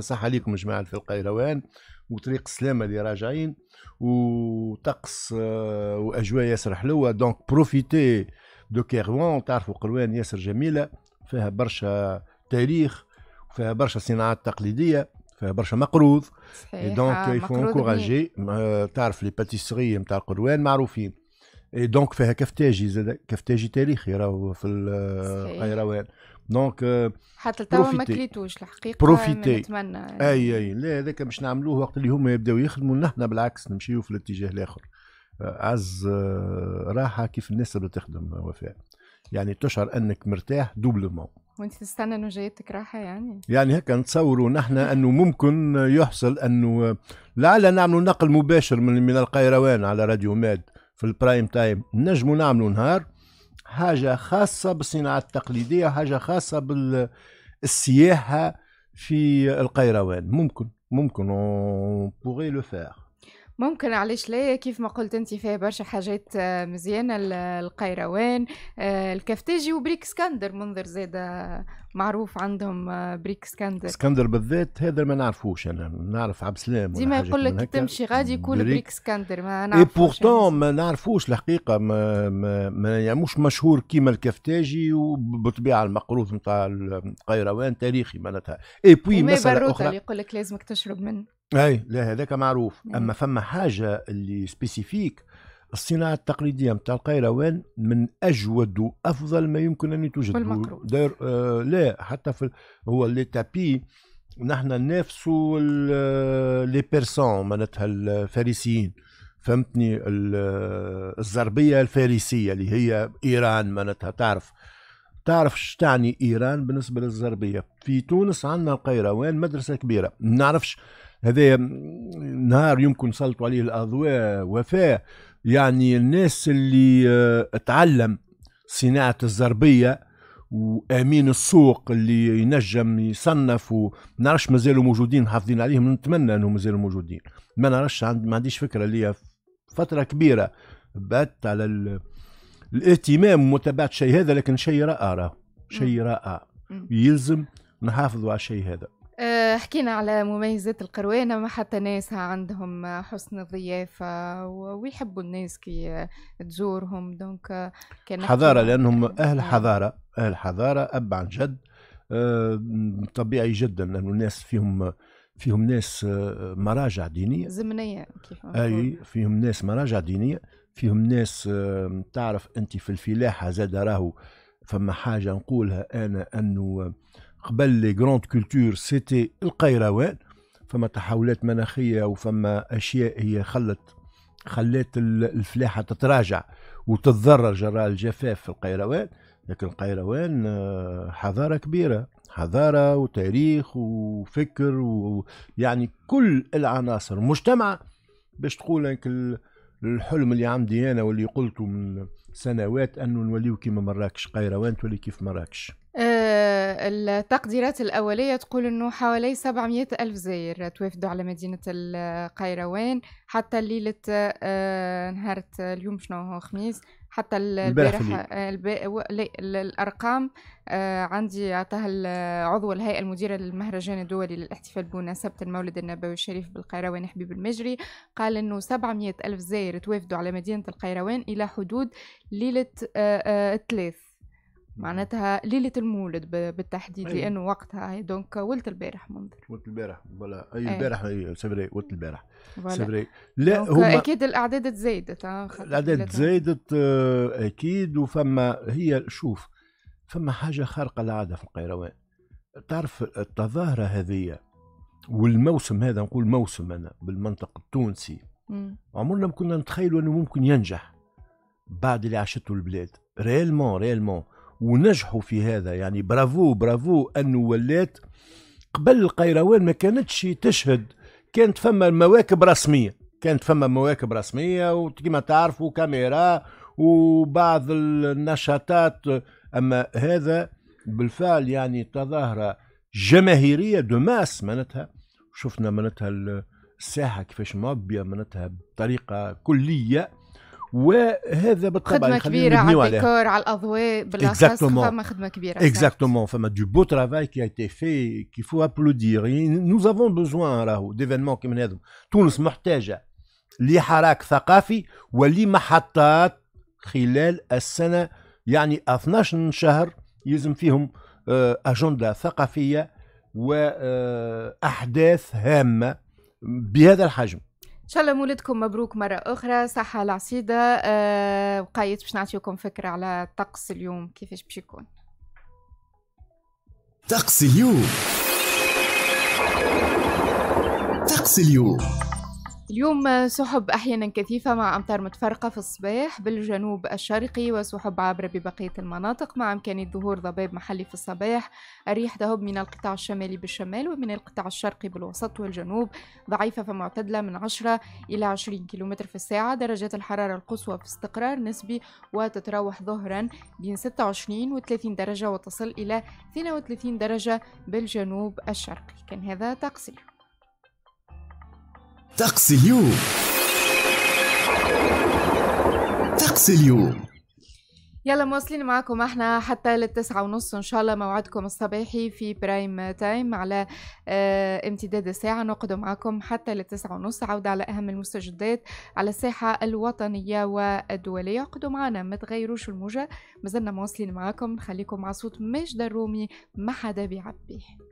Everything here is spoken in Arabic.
صح عليكم جماعة في القيروان وطريق السلامة اللي راجعين وطقس آه، وأجواء ياسر حلوة دونك بروفيتي دو كيروان تعرفوا قروان ياسر جميلة فيها برشا تاريخ وفيها برشا صناعات تقليدية فيها برشا مقروض دونك يفون انكوراجي تعرف لي باتيسري نتاع قروان معروفين اي دونك فيها كفتاجي زاد كفتاجي تاريخي راهو في القيروان دونك euh، حتى توا ما كليتوش الحقيقه بروفيتي نتمنى اي اي لا هذاك باش نعملوه وقت اللي هما يبداو يخدموا نحن بالعكس نمشيو في الاتجاه الاخر آه، عز آه، راحه كيف الناس اللي تخدم وفاء يعني تشعر انك مرتاح دوبلومون وانت تستنى انه جايتك راحه يعني يعني هكا نتصوروا نحن انه ممكن يحصل انه آه، لعل نعملوا نقل مباشر من من القيروان على راديو ماد في البرايم تايم نجموا نعملوا نهار حاجه خاصه بالصناعه التقليديه حاجه خاصه بالسياحه في القيروان ممكن ممكن on pourrait le faire ممكن علاش لا كيف ما قلت انت فيها برشا حاجات آه، مزيانه القيروان آه، الكفتاجي وبريك اسكندر منظر زيد آه، معروف عندهم بريك اسكندر اسكندر بالذات هذا ما نعرفوش انا نعرف عبد السلام ديما يقول لك تمشي غادي يكون بريك اسكندر ما نعرفوش اي بورتون ما نعرفوش الحقيقه ما, ما, ما يعني مش مشهور كيما الكفتاجي وبالطبيعه المقروض نتاع القيروان تاريخي معناتها اي بوي مساله اخرى يقول لك لازمك تشرب منه اي لا هذاك معروف مم. اما فما حاجه اللي سبيسيفيك الصناعه التقليديه نتاع القيروان من اجود وافضل ما يمكن ان يتوجد داير آه لا حتى في هو لي تابي نحن ننافسوا لي بيرسون آه، معناتها الفارسيين فهمتني آه، الزربيه الفارسيه اللي هي ايران معناتها تعرف تعرف شو تعني ايران بالنسبه للزربيه في تونس عندنا القيروان مدرسه كبيره ما نعرفش هذا نهار يمكن سلطوا عليه الأضواء وفاة يعني الناس اللي آه، تعلم صناعة الزربية وأمين السوق اللي ينجم يصنف نعرفش مازالوا موجودين حافظين عليهم نتمنى أنهم مازالوا موجودين ما نعرفش ما عنديش فكرة اللي فترة كبيرة بعدت على ال... الاهتمام ومتابعة شيء هذا لكن شيء رائع شيء رائع يلزم نحافظوا على الشيء هذا آه، حكينا على مميزات القروانة ما حتى ناسها عندهم حسن الضيافة ويحبوا الناس كي تزورهم دونك كان حضارة لأنهم أهل نعم. حضارة أهل حضارة أب عن جد آه، طبيعي جدا لأن الناس فيهم فيهم ناس آه، مراجع دينية زمنية كيف أي فيهم ناس مراجع دينية فيهم ناس تعرف أنت في الفلاحة زاد راهو فما حاجة نقولها أنا أنه قبل لي جروند كولتور سيتي القيروان فما تحولات مناخيه وفما اشياء هي خلت خلات الفلاحه تتراجع وتتضرر جراء الجفاف في القيروان لكن القيروان آه، حضاره كبيره حضاره وتاريخ وفكر ويعني كل العناصر مجتمعه باش تقول انك الحلم اللي عندي انا واللي قلته من سنوات انه نوليو كيما مراكش قيروان تولي كيف مراكش آه، التقديرات الأولية تقول أنه حوالي 700 ألف زائر توافدوا على مدينة القيروان حتى ليلة آه، نهار اليوم شنو هو خميس حتى البارح آه، الارقام عندي عطاها عضو الهيئه المديره للمهرجان الدولي للاحتفال بمناسبه المولد النبوي الشريف بالقيروان حبيب المجري قال انه 700 الف زائر توافدوا على مدينه القيروان الى حدود ليله الثلاث معناتها ليلة المولد بالتحديد أيه. لأنه وقتها دونك ولت البارح منظر ولت البارح فوالا أي البارح سبري ولت البارح سبري لا هو أكيد الأعداد تزايدت الأعداد تزايدت آه، أكيد وفما هي شوف فما حاجة خارقة العادة في القيروان تعرف التظاهرة هذه والموسم هذا نقول موسم أنا بالمنطق التونسي عمرنا ما كنا نتخيلوا أنه ممكن ينجح بعد اللي عاشته البلاد ريالمون ريالمون ونجحوا في هذا يعني برافو برافو انه ولات قبل القيروان ما كانتش تشهد كانت فما مواكب رسميه كانت فما مواكب رسميه وكما تعرفوا كاميرا وبعض النشاطات اما هذا بالفعل يعني تظاهره جماهيريه دو ماس معناتها شفنا معناتها الساحه كيفاش معبيه معناتها بطريقه كليه وهذا بالطبع خدمه كبيره على الديكور على الاضواء بالاخص فما خدمه كبيره اكزاكتومون فما دو بو ترافاي كي ايتي في كي فو ابلودير نو افون بوزوان راهو ديفينمون كيما هذا تونس محتاجه لحراك ثقافي ولمحطات خلال السنه يعني 12 شهر يلزم فيهم اجنده ثقافيه واحداث هامه بهذا الحجم شاء الله مولدكم مبروك مرة أخرى صحة العصيدة أه باش نعطيكم فكرة على طقس اليوم كيفاش باش يكون طقس اليوم طقس اليوم اليوم سحب أحيانا كثيفة مع أمطار متفرقة في الصباح بالجنوب الشرقي وسحب عابرة ببقية المناطق مع إمكانية ظهور ضباب محلي في الصباح الريح تهب من القطاع الشمالي بالشمال ومن القطاع الشرقي بالوسط والجنوب ضعيفة فمعتدلة من 10 إلى 20 كيلومتر في الساعة درجات الحرارة القصوى في استقرار نسبي وتتراوح ظهرا بين 26 و 30 درجة وتصل إلى 32 درجة بالجنوب الشرقي كان هذا تقصير طقس اليوم طقس اليوم يلا مواصلين معاكم احنا حتى للتسعة ونص ان شاء الله موعدكم الصباحي في برايم تايم على آه، امتداد الساعة نقعد معاكم حتى للتسعة ونص عودة على اهم المستجدات على الساحة الوطنية والدولية اقعدوا معنا ما تغيروش الموجة مازلنا مواصلين معاكم نخليكم مع صوت مش الرومي ما حدا بيعبيه